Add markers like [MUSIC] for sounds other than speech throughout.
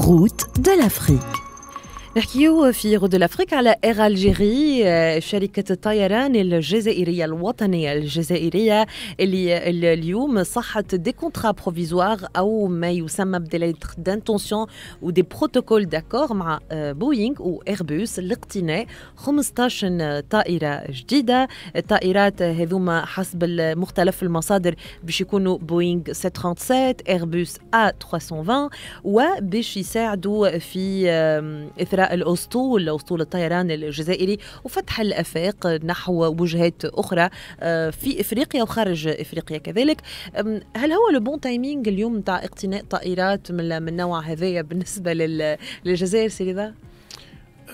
Route de l'Afrique. نحكيو في غد الافريق على اير الجيري آه، شركه الطيران الجزائريه الوطنيه الجزائريه اللي اليوم صحت دي كونترا بروفيزوار او ما يسمى بديليتر دانتونسيون ودي بروتوكول داكور مع بوينغ آه، ايربوس لاقتناء 15 طائره جديده الطائرات هذوما حسب مختلف المصادر باش يكونوا بوينغ 737 ايربوس ا 320 وباش يساعدوا في اثراء شراء الأسطول أسطول الطيران الجزائري وفتح الآفاق نحو وجهات أخرى آه، في إفريقيا وخارج إفريقيا كذلك هل هو لو بون تايمينغ اليوم تاع اقتناء طائرات من نوع هذايا بالنسبة للجزائر سيدي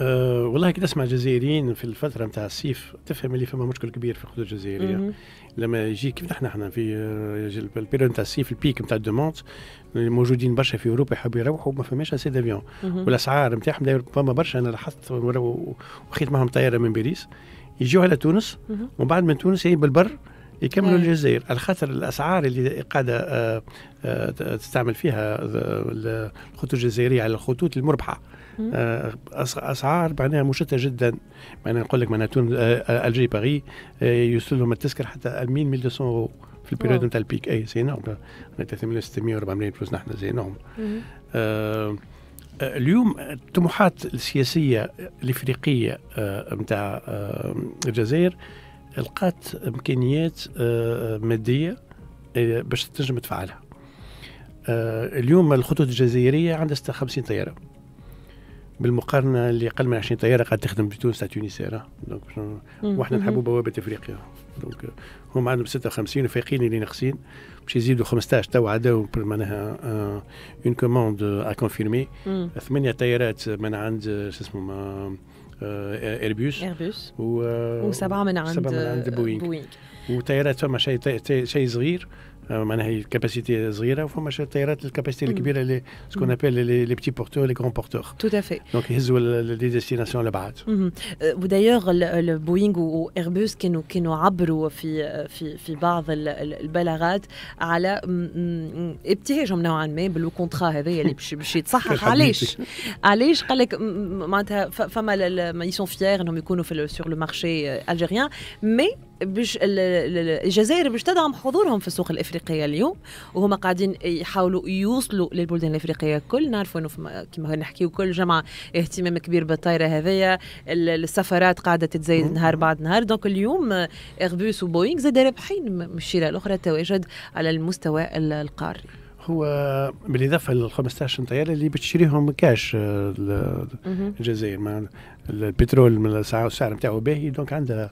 أه والله كنت اسمع جزائريين في الفتره نتاع الصيف تفهم اللي فما مشكل كبير في الخدود الجزائريه لما يجي كيف نحن احنا آه، في البيريود نتاع الصيف البيك نتاع الدوموند موجودين برشا في اوروبا يحبوا يروحوا ما فماش اسي دافيون والاسعار نتاعهم فما برشا انا لاحظت وخيت معهم طياره من باريس يجيو على تونس ومن بعد من تونس بالبر يكملوا أيوة. الجزائر على خاطر الاسعار اللي قاعده آه، آه، تستعمل فيها الخطوط الجزائريه على الخطوط المربحه آه، اسعار معناها مشتته جدا معناها نقول لك معناها تونس آه، آه، الجي باري يوصل لهم التذكره حتى 1000 1200 اورو في البيريود نتاع البيك اي سي نورم 3600 و400 فلوس نحن زي نورم اليوم الطموحات السياسيه الافريقيه نتاع الجزائر لقات امكانيات ماديه باش تنجم تفعلها اليوم الخطوط الجزائريه عندها 56 طياره بالمقارنه اللي اقل من 20 طياره قاعد تخدم في تونس تاع تونسيرا دونك وحنا نحبوا بوابه افريقيا دونك هم عندهم 56 وفايقين اللي ناقصين باش يزيدوا 15 تو عداو معناها اون كوموند ا كونفيرمي ثمانيه طيارات من عند شو اسمه ايربوس آه، ايربوس آه، آه، وسبعه من عند سبعه من عند بوينغ بوينغ وطيارات فما شيء شيء صغير Euh, معناها هي كاباسيتي صغيره وفما الطيارات الكاباسيتي الكبيره اللي سكون ابيل لي بتي بورتور لي كرون بورتور تو دافي دونك يهزوا لي ديستيناسيون لبعاد ودايوغ بوينغ وايربوس كانوا كانوا عبروا في في في بعض البلاغات على ابتهاجهم نوعا ما بالو كونترا هذايا اللي باش يتصحح علاش علاش قال لك معناتها فما يسون فيير انهم يكونوا في سور لو مارشي الجيريان مي بش الجزائر باش تدعم حضورهم في السوق الافريقيه اليوم وهما قاعدين يحاولوا يوصلوا للبلدان الافريقيه الكل نعرفوا انه كما نحكيو كل جمعه اهتمام كبير بالطائره هذيا السفرات قاعده تتزايد نهار بعد نهار دونك اليوم ايربوس وبوينغ زاد رابحين من الشيره الاخرى تواجد على المستوى القاري هو بالاضافه لل 15 طياره اللي بتشريهم كاش آه، الجزائر البترول من السعر نتاعو باهي دونك عندها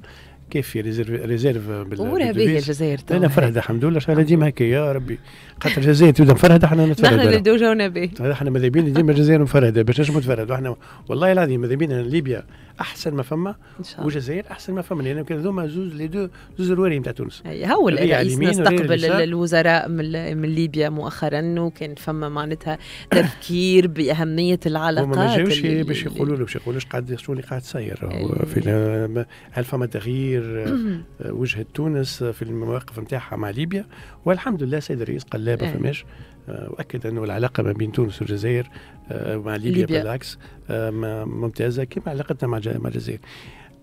كافي ريزيرف ريزيرف بال امورها باهيه الجزائر انا فرهده الحمد لله شغاله ديما هكا يا ربي خاطر الجزائر تبدا مفرهده احنا نتفرهد احنا نبداو جونا باهي احنا ماذا بينا ديما الجزائر مفرهده باش نجمو نتفرهدوا احنا والله العظيم ماذا بينا ليبيا احسن ما فما والجزائر احسن ما فما لان يعني كان هذوما زوز لي دو زوز الوالي نتاع تونس هو الرئيس نستقبل الوزراء من, من ليبيا مؤخرا وكان فما معناتها تفكير باهميه العلاقات ما جاوش باش يقولوا له باش يقولوا ليش قاعد شنو اللي قاعد تصير هل فما تغيير [CLEARS THROAT] وجهه تونس في المواقف نتاعها مع ليبيا والحمد لله السيد الرئيس قال لا ما فماش آه، واكد انه العلاقه ما بين تونس والجزائر آه، مع ليبيا, ليبيا. بالعكس آه، ممتازه كما علاقتنا مع الجزائر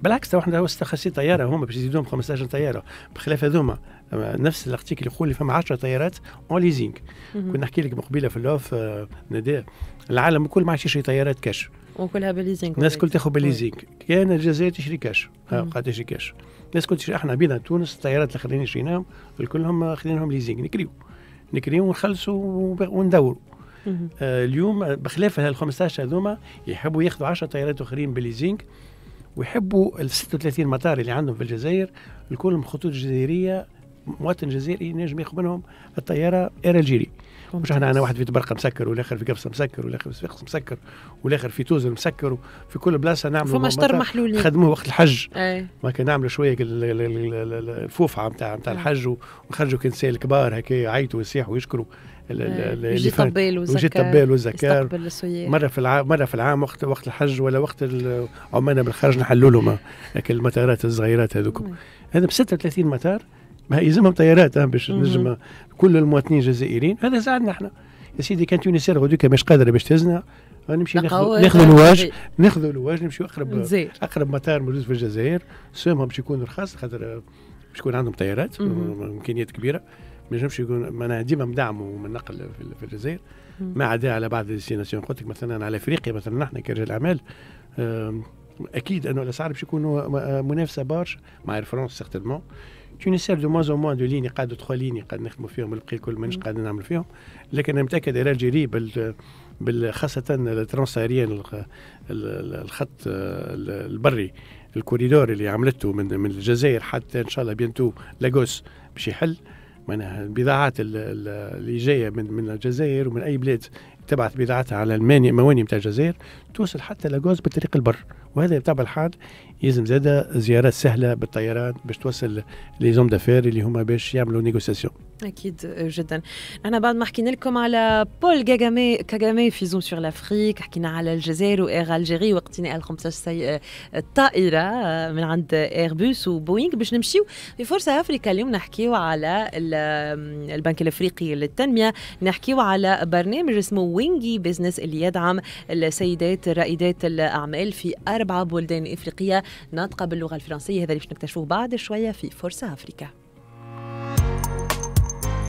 بالعكس احنا استخسر طياره هما باش يزيدوهم 15 طياره بخلاف هذوما نفس الارتيكل يقول لي فما 10 طيارات اون ليزينغ كنا نحكي لك مقبله في اللوف نداء العالم الكل ما عادش يشري طيارات كاش وكلها بالليزينغ الناس الكل تاخذ بالليزينغ كان الجزائر تشري كاش قاعد تشري كاش الناس كل تشري احنا بينا تونس الطيارات اللي خلينا شريناهم كلهم هم خليناهم ليزينغ نكريو نكريو ونخلصوا وندوروا آه اليوم آه، بخلاف ال 15 هذوما يحبوا ياخذوا 10 طيارات اخرين بالليزينغ ويحبوا ال 36 مطار اللي عندهم في الجزائر الكل خطوط جزائريه مواطن جزائري ينجم ياخذ منهم الطياره اير الجيري مش احنا عندنا واحد في تبرقه مسكر والاخر في قفصه مسكر والاخر في سفيقس مسكر والاخر في توزر مسكر في كل بلاصه نعملوا فما شطر محلولين خدموه وقت الحج ما كان نعملوا شويه الفوفعه نتاع نتاع الحج ونخرجوا كنساء الكبار هكا يعيطوا ويصيحوا ويشكروا يجي طبال وزكار يجي طبال وزكار مره في العام مره في العام وقت وقت الحج ولا وقت عمانه بالخرج نحلوا لهم المطارات الصغيرات هذوك هذا ب 36 مطار ما يلزمهم طيارات باش نجم كل المواطنين الجزائريين هذا ساعدنا احنا يا سيدي كانت يونيسير غدوك مش قادره باش تهزنا نمشي ناخذ الواج ناخذ الواج نمشيو اقرب اقرب مطار موجود في الجزائر سومهم باش يكون رخاص خاطر باش يكون عندهم طيارات امكانيات كبيره ما ينجمش يكون معناها ديما مدعم من نقل في الجزائر ما عدا على بعض الديستيناسيون قلت لك مثلا على افريقيا مثلا نحن كرجال اعمال اكيد انه الاسعار باش يكونوا آه، منافسه برشا مع فرنسا سيغتيمون تونسير دو موان موان دو ليني قاعد تدخل ليني قاعد نخدموا فيهم البقي كل مانيش قاعد نعمل فيهم لكن انا متاكد الجيري بال خاصة اريان الخط البري الكوريدور اللي عملته من من الجزائر حتى ان شاء الله بينتو لاغوس باش يحل معناها البضاعات اللي جايه من من الجزائر ومن اي بلاد تبعث بضاعتها على الموانئ نتاع الجزائر توصل حتى لاغوس بطريق البر وهذا بتاع الحال يلزم زاده زيارات سهله بالطيران باش توصل لي زوم دافير اللي هما باش يعملوا نيغوسياسيون اكيد آه، جدا انا بعد ما حكينا لكم على بول كاغامي كاغامي في زوم سور لافريك حكينا على الجزائر واير الجيري واقتناء ال15 سي... آه، الطائره آه، من عند ايربوس وبوينغ باش نمشيو في فرصه افريكا اليوم نحكيو على البنك الافريقي للتنميه نحكيو على برنامج اسمه وينجي بزنس اللي يدعم السيدات رائدات الاعمال في اربع بلدان افريقيه ناطقه باللغه الفرنسيه هذا اللي باش نكتشفوه بعد شويه في فرصه افريكا